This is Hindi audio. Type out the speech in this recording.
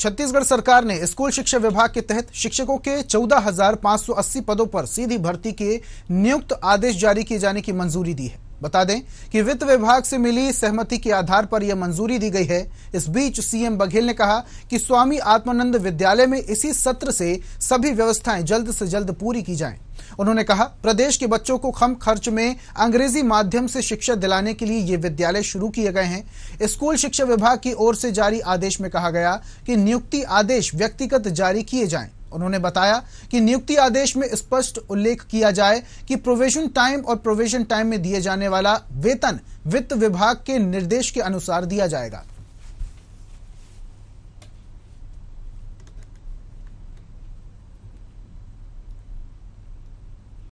छत्तीसगढ़ सरकार ने स्कूल शिक्षा विभाग के तहत शिक्षकों के 14,580 पदों पर सीधी भर्ती के नियुक्त आदेश जारी किए जाने की मंजूरी दी है बता दें कि वित्त विभाग से मिली सहमति के आधार पर यह मंजूरी दी गई है इस बीच सीएम बघेल ने कहा कि स्वामी आत्मानंद विद्यालय में इसी सत्र से सभी व्यवस्थाएं जल्द से जल्द पूरी की जाएं। उन्होंने कहा प्रदेश के बच्चों को कम खर्च में अंग्रेजी माध्यम से शिक्षा दिलाने के लिए ये विद्यालय शुरू किए गए हैं स्कूल शिक्षा विभाग की ओर से जारी आदेश में कहा गया कि नियुक्ति आदेश व्यक्तिगत जारी किए जाएं उन्होंने बताया कि नियुक्ति आदेश में स्पष्ट उल्लेख किया जाए कि प्रोवेशन टाइम और प्रोवेशन टाइम में दिए जाने वाला वेतन वित्त विभाग के निर्देश के अनुसार दिया जाएगा